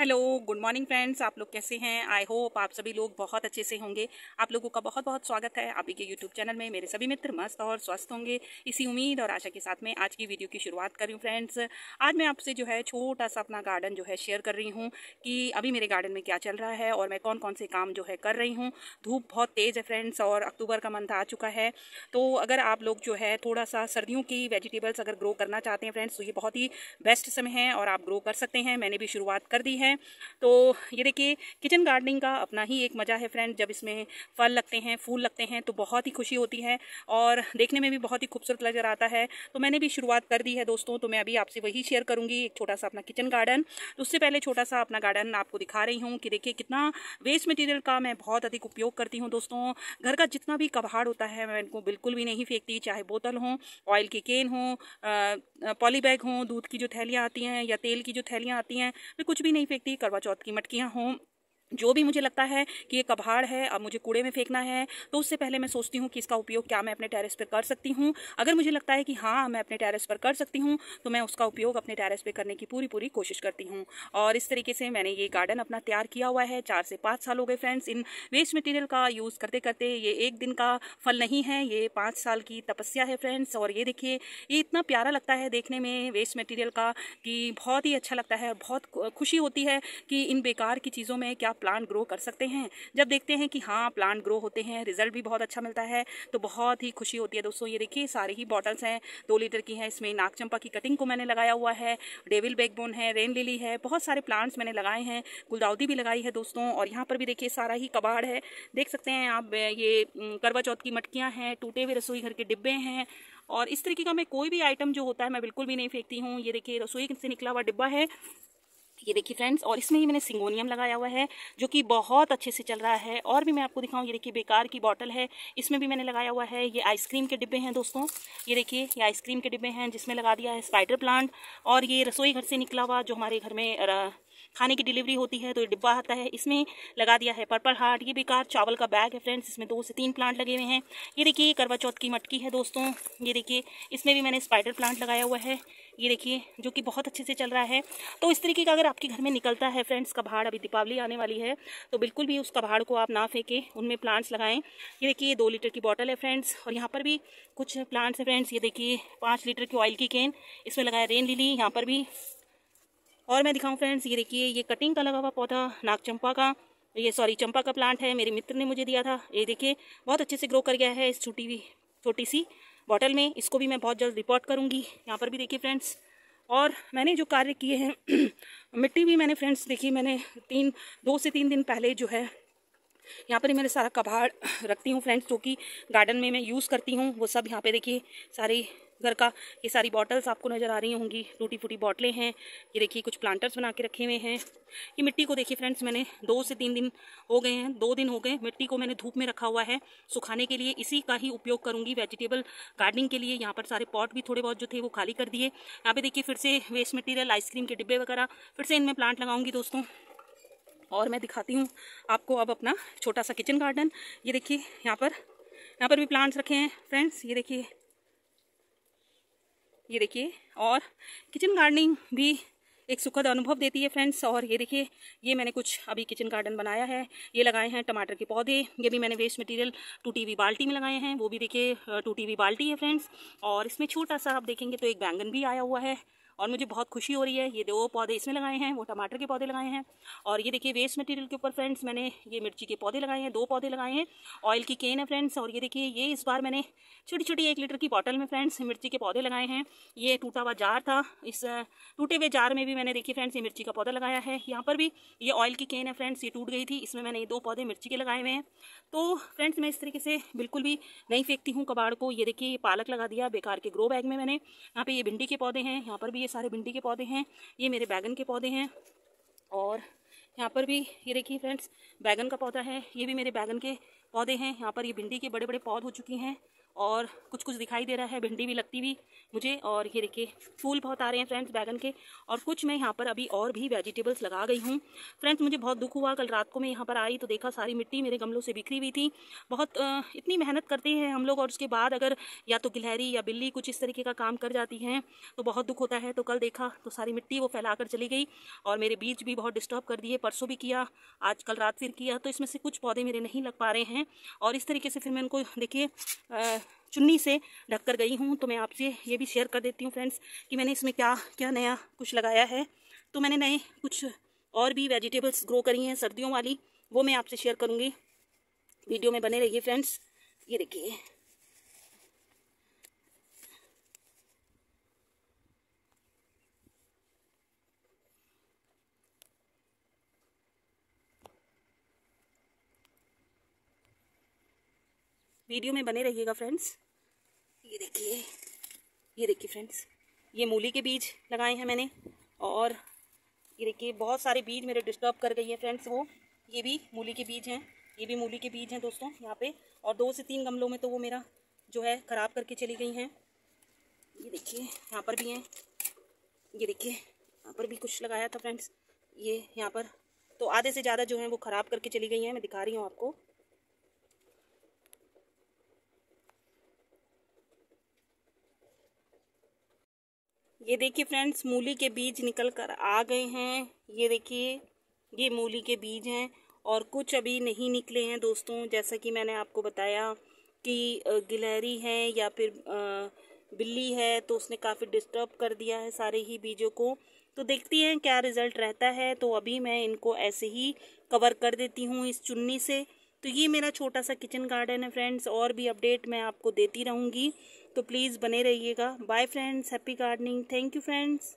hello good morning friends आप लोग कैसे हैं आई होप आप सभी लोग बहुत अच्छे से होंगे आप लोगों का बहुत बहुत स्वागत है आप ही के यूट्यूब चैनल में मेरे सभी मित्र मस्त और स्वस्थ होंगे इसी उम्मीद और आशा के साथ में आज की वीडियो की शुरुआत कर रही हूँ फ्रेंड्स आज मैं आपसे जो है छोटा सा अपना गार्डन जो है शेयर कर रही हूँ कि अभी मेरे गार्डन में क्या चल रहा है और मैं कौन कौन से काम जो है कर रही हूँ धूप बहुत तेज़ है फ्रेंड्स और अक्टूबर का मंथ आ चुका है तो अगर आप लोग जो है थोड़ा सा सर्दियों की वेजिटेबल्स अगर ग्रो करना चाहते हैं फ्रेंड्स तो ये बहुत ही बेस्ट समय है और आप ग्रो कर सकते हैं मैंने भी शुरुआत कर दी है हैं तो ये देखिए किचन गार्डनिंग का अपना ही एक मज़ा है फ्रेंड जब इसमें फल लगते हैं फूल लगते हैं तो बहुत ही खुशी होती है और देखने में भी बहुत ही खूबसूरत नज़र आता है तो मैंने भी शुरुआत कर दी है दोस्तों तो मैं अभी आपसे वही शेयर करूँगी एक छोटा सा अपना किचन गार्डन तो उससे पहले छोटा सा अपना गार्डन आपको दिखा रही हूँ कि देखिए कितना वेस्ट मटीरियल का मैं बहुत अधिक उपयोग करती हूँ दोस्तों घर का जितना भी कबाड़ होता है मैं इनको बिल्कुल भी नहीं फेंकती चाहे बोतल हो ऑयल की केन हो पॉलीबैग हो हों दूध की जो थैलियाँ आती हैं या तेल की जो थैलियाँ आती हैं मैं कुछ भी नहीं की करवा चौथ की मटकियाँ हों जो भी मुझे लगता है कि ये कबाड़ है अब मुझे कूड़े में फेंकना है तो उससे पहले मैं सोचती हूँ कि इसका उपयोग क्या मैं अपने टेरेस पर कर सकती हूँ अगर मुझे लगता है कि हाँ मैं अपने टेरेस पर कर सकती हूँ तो मैं उसका उपयोग अपने टेरेस पर करने की पूरी पूरी कोशिश करती हूँ और इस तरीके से मैंने ये गार्डन अपना तैयार किया हुआ है चार से पाँच साल हो गए फ्रेंड्स इन वेस्ट मटीरियल का यूज़ करते करते ये एक दिन का फल नहीं है ये पाँच साल की तपस्या है फ्रेंड्स और ये देखिए ये इतना प्यारा लगता है देखने में वेस्ट मटीरियल का कि बहुत ही अच्छा लगता है बहुत खुशी होती है कि इन बेकार की चीज़ों में क्या प्लांट ग्रो कर सकते हैं जब देखते हैं कि हाँ प्लांट ग्रो होते हैं रिजल्ट भी बहुत अच्छा मिलता है तो बहुत ही खुशी होती है दोस्तों ये देखिए सारे ही बॉटल्स हैं दो लीटर की हैं इसमें नाग चंपा की कटिंग को मैंने लगाया हुआ है डेविल बैकबोन है रेन लिली है बहुत सारे प्लांट्स मैंने लगाए हैं गुलदाउदी भी लगाई है दोस्तों और यहाँ पर भी देखिए सारा ही कबाड़ है देख सकते हैं आप ये करवा चौथ की मटकियाँ हैं टूटे हुए रसोई घर के डिब्बे हैं और इस तरीके का मैं कोई भी आइटम जो होता है मैं बिल्कुल भी नहीं फेंकती हूँ ये देखिए रसोई से निकला हुआ डिब्बा है ये देखिए फ्रेंड्स और इसमें ही मैंने सिंगोनियम लगाया हुआ है जो कि बहुत अच्छे से चल रहा है और भी मैं आपको दिखाऊं ये देखिए बेकार की बॉटल है इसमें भी मैंने लगाया हुआ है ये आइसक्रीम के डिब्बे हैं दोस्तों ये देखिए ये आइसक्रीम के डिब्बे हैं जिसमें लगा दिया है स्पाइडर प्लांट और ये रसोई घर से निकला हुआ जो हमारे घर में खाने की डिलीवरी होती है तो ये डिब्बा आता है इसमें लगा दिया है पर्पल हार्ट ये बेकार चावल का बैग है फ्रेंड्स इसमें दो से तीन प्लांट लगे हुए हैं ये देखिए करवा चौथ की मटकी है दोस्तों ये देखिए इसमें भी मैंने स्पाइडर प्लांट लगाया हुआ है ये देखिए जो कि बहुत अच्छे से चल रहा है तो इस तरीके का अगर आपके घर में निकलता है फ्रेंड्स कबाड़ अभी दीपावली आने वाली है तो बिल्कुल भी उस कबाड़ को आप ना फेंकें उनमें प्लांट्स लगाएं ये देखिए ये दो लीटर की बॉटल है फ्रेंड्स और यहाँ पर भी कुछ प्लांट्स हैं फ्रेंड्स ये देखिए पाँच लीटर की ऑयल की केन इसमें लगाए रेन लिली यहाँ पर भी और मैं दिखाऊँ फ्रेंड्स ये देखिए ये कटिंग का लगा हुआ पौधा नाग चंपा का ये सॉरी चंपा का प्लांट है मेरे मित्र ने मुझे दिया था ये देखिए बहुत अच्छे से ग्रो कर गया है इस छोटी हुई छोटी सी बॉटल में इसको भी मैं बहुत जल्द रिपोर्ट करूँगी यहाँ पर भी देखिए फ्रेंड्स और मैंने जो कार्य किए हैं मिट्टी भी मैंने फ्रेंड्स देखी मैंने तीन दो से तीन दिन पहले जो है यहाँ पर मैंने मेरे सारा कबाड़ रखती हूँ फ्रेंड्स जो कि गार्डन में मैं यूज़ करती हूँ वो सब यहाँ पे देखिए सारे घर का ये सारी बॉटल्स आपको नज़र आ रही होंगी टूटी फूटी बॉटलें हैं ये देखिए कुछ प्लांटर्स बना के रखे हुए हैं ये मिट्टी को देखिए फ्रेंड्स मैंने दो से तीन दिन हो गए हैं दो दिन हो गए मिट्टी को मैंने धूप में रखा हुआ है सुखाने के लिए इसी का ही उपयोग करूँगी वेजिटेबल गार्डनिंग के लिए यहाँ पर सारे पॉट भी थोड़े बहुत जो थे वो खाली कर दिए यहाँ पर देखिए फिर से वेस्ट मटीरियल आइसक्रीम के डिब्बे वगैरह फिर से इनमें प्लांट लगाऊंगी दोस्तों और मैं दिखाती हूँ आपको अब अपना छोटा सा किचन गार्डन ये देखिए यहाँ पर यहाँ पर भी प्लांट्स रखे हैं फ्रेंड्स ये देखिए ये देखिए और किचन गार्डनिंग भी एक सुखद अनुभव देती है फ्रेंड्स और ये देखिए ये मैंने कुछ अभी किचन गार्डन बनाया है ये लगाए हैं टमाटर के पौधे ये भी मैंने वेस्ट मटेरियल टूटी हुई बाल्टी में लगाए हैं वो भी देखिए टूटी हुई बाल्टी है फ्रेंड्स और इसमें छोटा सा आप देखेंगे तो एक बैंगन भी आया हुआ है और मुझे बहुत खुशी हो रही है ये दो पौधे इसमें लगाए हैं वो टमाटर के पौधे लगाए हैं और ये देखिए वेस्ट मटेरियल के ऊपर फ्रेंड्स मैंने ये मिर्ची के पौधे लगाए हैं दो पौधे लगाए हैं ऑयल की केन है फ्रेंड्स और ये देखिए ये इस बार मैंने छोटी छोटी एक लीटर की बॉटल में फ्रेंड्स मिर्ची के पौधे लगाए हैं ये टूटा हुआ जार था इस टूटे हुए जार में भी मैंने देखिए फ्रेंड्स ये मिर्ची का पौधा लगाया है यहाँ पर भी ये ऑयल की केन है फ्रेंड्स ये टूट गई थी इसमें मैंने ये दो पौधे मिर्ची के लगाए हुए हैं तो फ्रेंड्स मैं इस तरीके से बिल्कुल भी नहीं फेंकती हूँ कबाड़ को ये देखिए पालक लगा दिया बेकार के ग्रो बैग में मैंने यहाँ पर ये भिंडी के पौधे हैं यहाँ पर भी ये सारे भिंडी के पौधे हैं ये मेरे बैगन के पौधे हैं और यहाँ पर भी ये देखिए फ्रेंड्स बैगन का पौधा है ये भी मेरे बैगन के पौधे हैं यहाँ पर ये भिंडी के बड़े बड़े पौध हो चुके हैं और कुछ कुछ दिखाई दे रहा है भिंडी भी लगती हुई मुझे और ये देखिए फूल बहुत आ रहे हैं फ्रेंड्स बैगन के और कुछ मैं यहाँ पर अभी और भी वेजिटेबल्स लगा गई हूँ फ्रेंड्स मुझे बहुत दुख हुआ कल रात को मैं यहाँ पर आई तो देखा सारी मिट्टी मेरे गमलों से बिखरी हुई थी बहुत इतनी मेहनत करते हैं हम लोग और उसके बाद अगर या तो गिलहरी या बिल्ली कुछ इस तरीके का काम कर जाती हैं तो बहुत दुख होता है तो कल देखा तो सारी मिट्टी वो फैला कर चली गई और मेरे बीज भी बहुत डिस्टर्ब कर दिए परसों भी किया आज कल रात फिर किया तो इसमें से कुछ पौधे मेरे नहीं लग पा रहे हैं और इस तरीके से फिर मैं उनको देखिए चुन्नी से ढक कर गई हूँ तो मैं आपसे ये भी शेयर कर देती हूँ फ्रेंड्स कि मैंने इसमें क्या क्या नया कुछ लगाया है तो मैंने नए कुछ और भी वेजिटेबल्स ग्रो करी हैं सर्दियों वाली वो मैं आपसे शेयर करूँगी वीडियो में बने रहिए फ्रेंड्स ये देखिए वीडियो में बने रहिएगा फ्रेंड्स ये देखिए ये देखिए फ्रेंड्स ये मूली के बीज लगाए हैं मैंने और ये देखिए बहुत सारे बीज मेरे डिस्टर्ब कर गई है फ्रेंड्स वो ये भी मूली के बीज हैं ये भी मूली के बीज हैं दोस्तों यहाँ पे और दो से तीन गमलों में तो वो मेरा जो है ख़राब करके चली गई हैं ये देखिए यहाँ पर भी हैं ये देखिए यहाँ पर भी कुछ लगाया था फ्रेंड्स ये यहाँ पर तो आधे से ज़्यादा जो है वो ख़राब करके चली गई हैं मैं दिखा रही हूँ आपको ये देखिए फ्रेंड्स मूली के बीज निकल कर आ गए हैं ये देखिए ये मूली के बीज हैं और कुछ अभी नहीं निकले हैं दोस्तों जैसा कि मैंने आपको बताया कि गिलहरी है या फिर बिल्ली है तो उसने काफ़ी डिस्टर्ब कर दिया है सारे ही बीजों को तो देखती हैं क्या रिज़ल्ट रहता है तो अभी मैं इनको ऐसे ही कवर कर देती हूँ इस चुन्नी से तो ये मेरा छोटा सा किचन गार्डन है फ्रेंड्स और भी अपडेट मैं आपको देती रहूँगी तो प्लीज़ बने रहिएगा bye friends happy gardening thank you friends